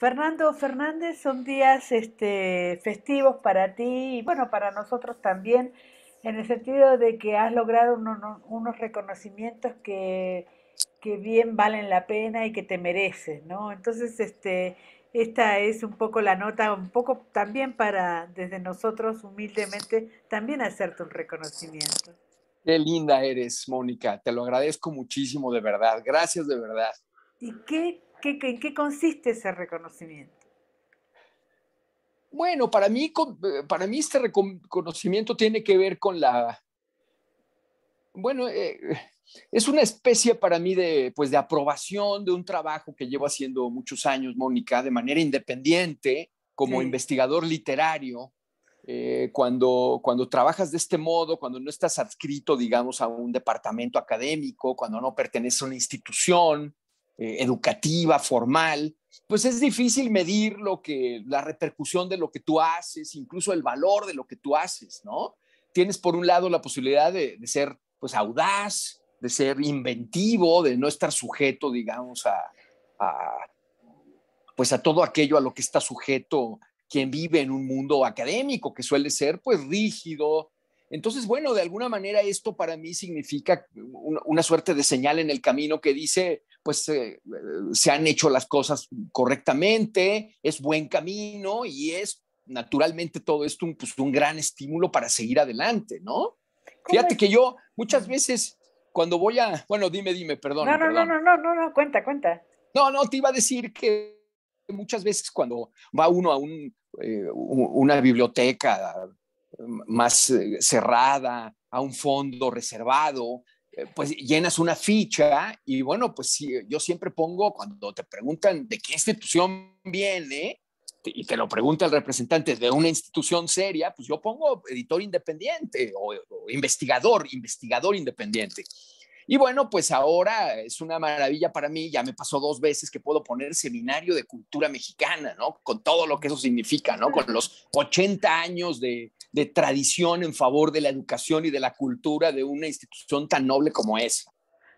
Fernando Fernández, son días este, festivos para ti y bueno, para nosotros también, en el sentido de que has logrado unos reconocimientos que, bien valen la pena y que te mereces, ¿no? Entonces, este, esta es un poco la nota, un poco también para desde nosotros humildemente también hacerte un reconocimiento. Qué linda eres, Mónica, te lo agradezco muchísimo, de verdad, gracias de verdad. ¿Y qué ¿Qué, ¿En qué consiste ese reconocimiento? Bueno, para mí, eh, para mí este reconocimiento tiene que ver con la... Bueno, eh, es una especie para mí pues, de, aprobación de un trabajo que llevo haciendo muchos años, Mónica, de manera independiente, como investigador literario. Eh, cuando, cuando trabajas de este modo, cuando no estás adscrito, digamos, a un departamento académico, cuando no perteneces a una institución, eh, educativa, formal, pues es difícil medir lo que, la repercusión de lo que tú haces, incluso el valor de lo que tú haces, ¿no? Tienes por un lado la posibilidad de, ser pues audaz, de ser inventivo, de no estar sujeto, digamos, a, pues a todo aquello a lo que está sujeto quien vive en un mundo académico que suele ser pues rígido. Entonces, bueno, de alguna manera esto para mí significa una suerte de señal en el camino que dice, pues eh, eh, se han hecho las cosas correctamente, es buen camino y es naturalmente todo esto un, pues, gran estímulo para seguir adelante, ¿no? Fíjate que yo muchas veces cuando voy a, bueno, dime, dime, perdón. No, no, no, no, no, no, cuenta, cuenta. No, no, te iba a decir que muchas veces cuando va uno a eh, una biblioteca más cerrada, a un fondo reservado, eh, pues llenas una ficha y bueno, pues yo siempre pongo cuando te preguntan de qué institución viene y te lo pregunta el representante de una institución seria, pues yo pongo editor independiente o, investigador, investigador independiente. Y bueno, pues ahora es una maravilla para mí, ya me pasó dos veces que puedo poner seminario de cultura mexicana, ¿no? Con todo lo que eso significa, ¿no? Con los 80 años de, de tradición en favor de la educación y de la cultura de una institución tan noble como esa.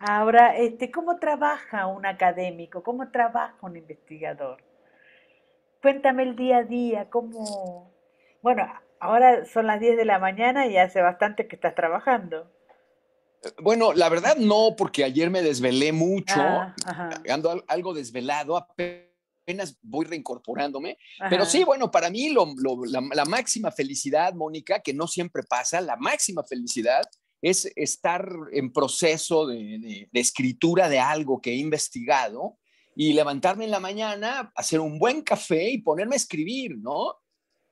Ahora, este, ¿cómo trabaja un académico? ¿Cómo trabaja un investigador? Cuéntame el día a día, cómo... Bueno, ahora son las 10 de la mañana y hace bastante que estás trabajando. Eh, bueno, la verdad no, porque ayer me desvelé mucho, ah, ando algo desvelado, apenas voy reincorporándome. Pero sí, bueno, para mí la, máxima felicidad, Mónica, que no siempre pasa, la máxima felicidad es estar en proceso de, de escritura de algo que he investigado y levantarme en la mañana, hacer un buen café y ponerme a escribir, ¿no?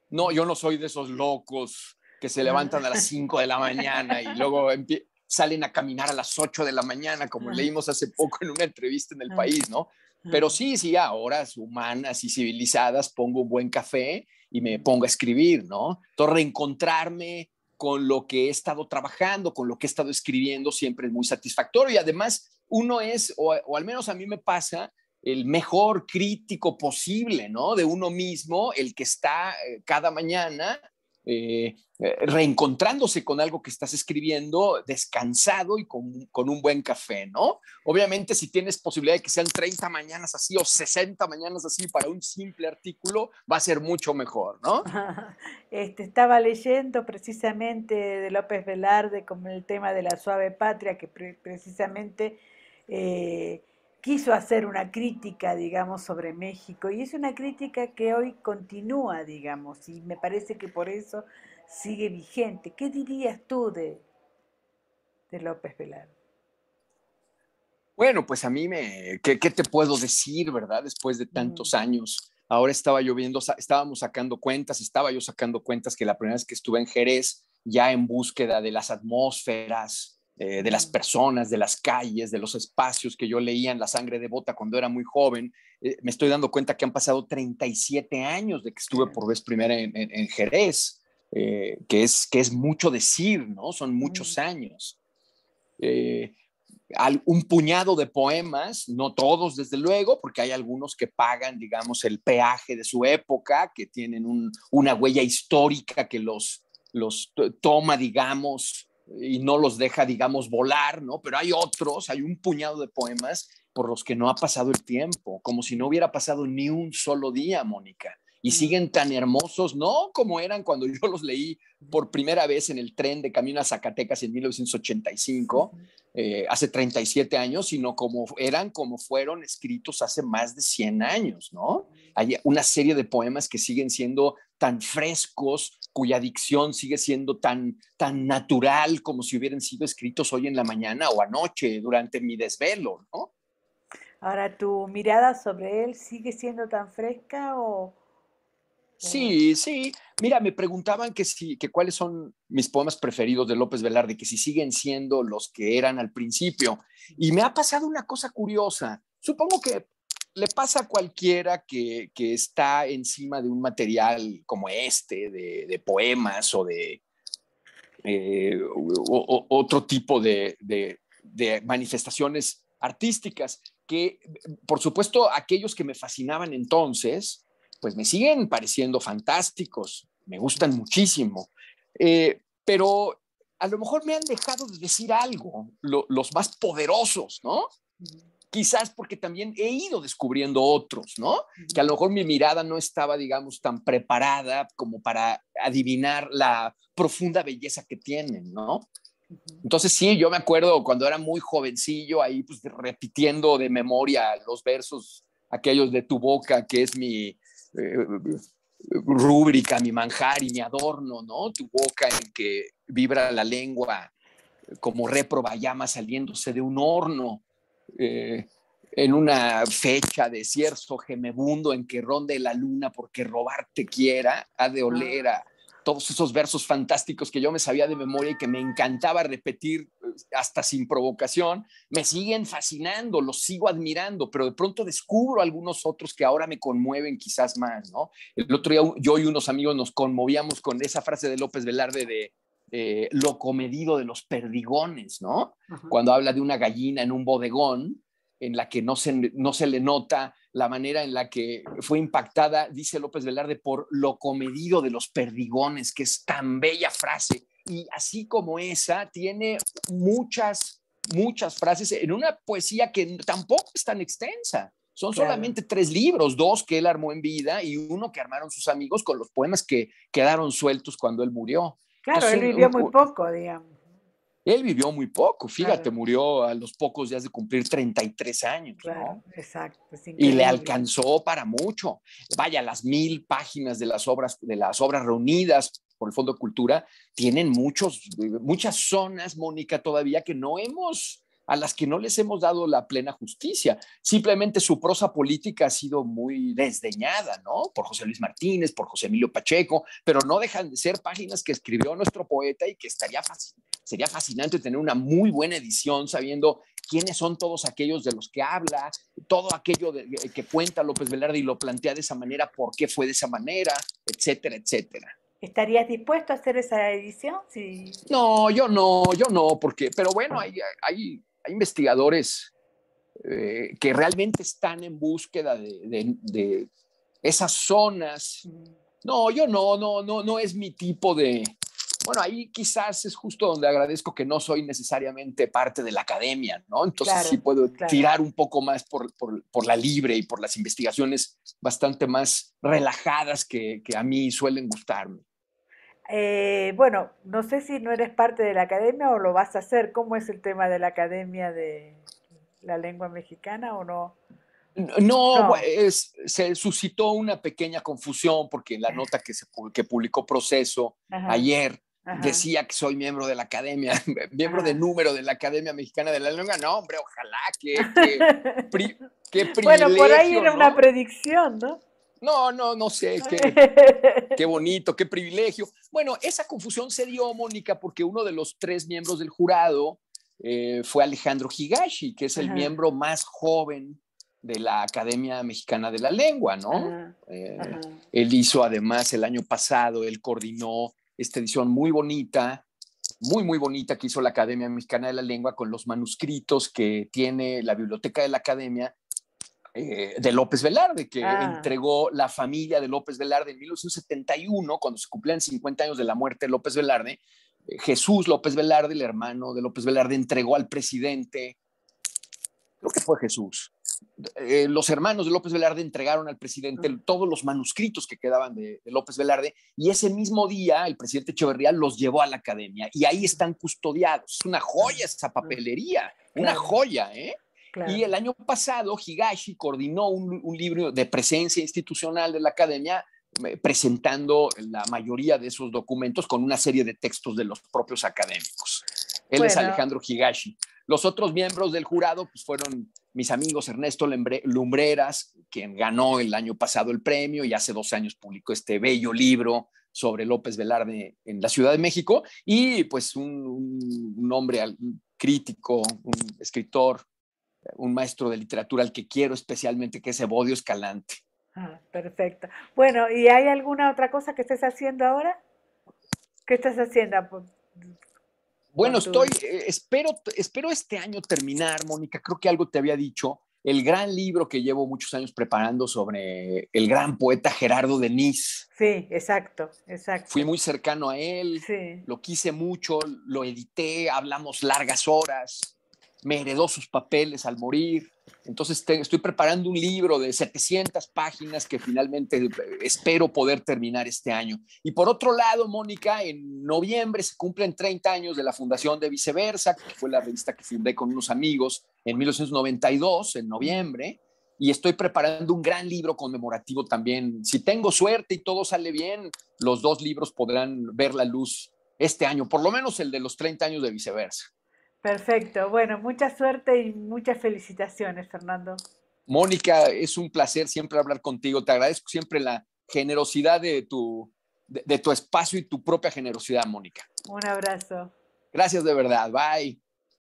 No, yo no soy de esos locos que se levantan a las 5 de la mañana y luego salen a caminar a las 8 de la mañana, como ah. leímos hace poco en una entrevista en el ah. país, ¿no? Pero sí, sí, a horas humanas y civilizadas pongo un buen café y me pongo a escribir, ¿no? Entonces, reencontrarme con lo que he estado trabajando, con lo que he estado escribiendo, siempre es muy satisfactorio. Y además, uno es, o al menos a mí me pasa, el mejor crítico posible, ¿no? De uno mismo, el que está eh, cada mañana eh, eh, reencontrándose con algo que estás escribiendo, descansado y con, un buen café, ¿no? Obviamente, si tienes posibilidad de que sean 30 mañanas así o 60 mañanas así para un simple artículo, va a ser mucho mejor, ¿no? Este, estaba leyendo precisamente de López Velarde como el tema de la suave patria, que precisamente... Eh, quiso hacer una crítica, digamos, sobre México y es una crítica que hoy continúa, digamos, y me parece que por eso sigue vigente. ¿Qué dirías tú de, de López velar Bueno, pues a mí me, ¿qué, te puedo decir, verdad? Después de tantos años, ahora estaba yo viendo, estábamos sacando cuentas, estaba yo sacando cuentas que la primera vez que estuve en Jerez, ya en búsqueda de las atmósferas, eh, de las personas, de las calles, de los espacios que yo leía en La Sangre de Bota cuando era muy joven. Eh, me estoy dando cuenta que han pasado 37 años de que estuve por vez primera en, Jerez, eh, que, es, que es mucho decir, ¿no? Son muchos años. un puñado de poemas, no todos desde luego, porque hay algunos que pagan, digamos, el peaje de su época, que tienen una huella histórica que los, los toma, digamos, y no los deja, digamos, volar, ¿no? Pero hay otros, hay un puñado de poemas por los que no ha pasado el tiempo, como si no hubiera pasado ni un solo día, Mónica. Y siguen tan hermosos, no como eran cuando yo los leí por primera vez en el tren de camino a Zacatecas en 1985, eh, hace 37 años, sino como eran, como fueron escritos hace más de 100 años, ¿no? Hay una serie de poemas que siguen siendo tan frescos, cuya dicción sigue siendo tan, tan natural como si hubieran sido escritos hoy en la mañana o anoche durante mi desvelo, ¿no? Ahora, ¿tu mirada sobre él sigue siendo tan fresca o...? Sí, sí. Mira, me preguntaban que si, que cuáles son mis poemas preferidos de López Velarde, que si siguen siendo los que eran al principio. Y me ha pasado una cosa curiosa. Supongo que le pasa a cualquiera que, está encima de un material como este, de, poemas o de eh, otro tipo de, manifestaciones artísticas, que por supuesto aquellos que me fascinaban entonces, pues me siguen pareciendo fantásticos, me gustan muchísimo, eh, pero a lo mejor me han dejado de decir algo, los más poderosos, ¿no? quizás porque también he ido descubriendo otros, ¿no? Que a lo mejor mi mirada no estaba, digamos, tan preparada como para adivinar la profunda belleza que tienen, ¿no? Entonces sí, yo me acuerdo cuando era muy jovencillo ahí pues, repitiendo de memoria los versos aquellos de tu boca que es mi eh, rúbrica, mi manjar y mi adorno, ¿no? Tu boca en que vibra la lengua como réproba llama saliéndose de un horno, eh, en una fecha de cierzo gemebundo en que ronde la luna porque robarte quiera, ha de ah. olera todos esos versos fantásticos que yo me sabía de memoria y que me encantaba repetir eh, hasta sin provocación, me siguen fascinando, los sigo admirando, pero de pronto descubro algunos otros que ahora me conmueven quizás más, ¿no? El otro día yo y unos amigos nos conmovíamos con esa frase de López Velarde de eh, lo comedido de los perdigones, ¿no? Cuando habla de una gallina en un bodegón en la que no se, le nota la manera en la que fue impactada, dice López Velarde, por lo comedido de los perdigones, que es tan bella frase. Y así como esa, tiene muchas, muchas frases en una poesía que tampoco es tan extensa. Son solamente tres libros, dos que él armó en vida y uno que armaron sus amigos con los poemas que quedaron sueltos cuando él murió. Claro, él vivió muy poco, digamos. Él vivió muy poco, fíjate, murió a los pocos días de cumplir 33 años. Claro, exacto. Y le alcanzó para mucho. Vaya, las mil páginas de las obras, de las obras reunidas por el Fondo de Cultura tienen muchos, muchas zonas, Mónica, todavía que no hemos a las que no les hemos dado la plena justicia. Simplemente su prosa política ha sido muy desdeñada, ¿no? Por José Luis Martínez, por José Emilio Pacheco, pero no dejan de ser páginas que escribió nuestro poeta y que estaría sería fascinante tener una muy buena edición sabiendo quiénes son todos aquellos de los que habla, todo aquello que cuenta López Velarde y lo plantea de esa manera, por qué fue de esa manera, etcétera, etcétera. ¿Estarías dispuesto a hacer esa edición? Sí. No, yo no, yo no, porque, pero bueno, hay, hay hay investigadores eh, que realmente están en búsqueda de, esas zonas. No, yo no, no, no, no es mi tipo de... Bueno, ahí quizás es justo donde agradezco que no soy necesariamente parte de la academia, ¿no? Entonces sí puedo tirar un poco más por, la libre y por las investigaciones bastante más relajadas que a mí suelen gustarme. Eh, bueno, no sé si no eres parte de la academia o lo vas a hacer. ¿Cómo es el tema de la academia de la lengua mexicana o no? No, se suscitó una pequeña confusión porque en la nota que, se, publicó Proceso ayer decía que soy miembro de la academia, miembro de ah. número de la Academia Mexicana de la Lengua. No, hombre, ojalá que. bueno, por ahí era una predicción, ¿no? No, no, no sé, qué, bonito, qué privilegio. Bueno, esa confusión se dio, Mónica, porque uno de los tres miembros del jurado eh, fue Alejandro Higashi, que es el miembro más joven de la Academia Mexicana de la Lengua, ¿no? Eh, él hizo además el año pasado, él coordinó esta edición muy bonita, muy, muy bonita que hizo la Academia Mexicana de la Lengua con los manuscritos que tiene la biblioteca de la Academia eh, de López Velarde, que ah. entregó la familia de López Velarde en 1971, cuando se cumplían 50 años de la muerte de López Velarde. Eh, Jesús López Velarde, el hermano de López Velarde, entregó al presidente, creo que fue Jesús. Eh, los hermanos de López Velarde entregaron al presidente todos los manuscritos que quedaban de, López Velarde y ese mismo día el presidente Echeverría los llevó a la academia y ahí están custodiados. Es una joya esa papelería, una joya, ¿eh? Y el año pasado, Higashi coordinó un, libro de presencia institucional de la academia eh, presentando la mayoría de esos documentos con una serie de textos de los propios académicos. Él es Alejandro Higashi. Los otros miembros del jurado pues, fueron mis amigos Ernesto Lumbreras, quien ganó el año pasado el premio y hace dos años publicó este bello libro sobre López Velarde en la Ciudad de México, y pues un, un hombre crítico, un escritor un maestro de literatura al que quiero especialmente, que es Evodio Escalante. Ah, perfecto. Bueno, ¿y hay alguna otra cosa que estés haciendo ahora? ¿Qué estás haciendo? Pues, bueno, estoy, eh, espero, espero este año terminar, Mónica, creo que algo te había dicho, el gran libro que llevo muchos años preparando sobre el gran poeta Gerardo Denis. Sí, exacto, exacto. Fui muy cercano a él, sí. lo quise mucho, lo edité, hablamos largas horas me heredó sus papeles al morir. Entonces estoy preparando un libro de 700 páginas que finalmente eh, espero poder terminar este año. Y por otro lado, Mónica, en noviembre se cumplen 30 años de la fundación de Viceversa, que fue la revista que fundé con unos amigos en 1992, en noviembre. Y estoy preparando un gran libro conmemorativo también. Si tengo suerte y todo sale bien, los dos libros podrán ver la luz este año, por lo menos el de los 30 años de viceversa. Perfecto. Bueno, mucha suerte y muchas felicitaciones, Fernando. Mónica, es un placer siempre hablar contigo. Te agradezco siempre la generosidad de tu, de, tu espacio y tu propia generosidad, Mónica. Un abrazo. Gracias de verdad. Bye.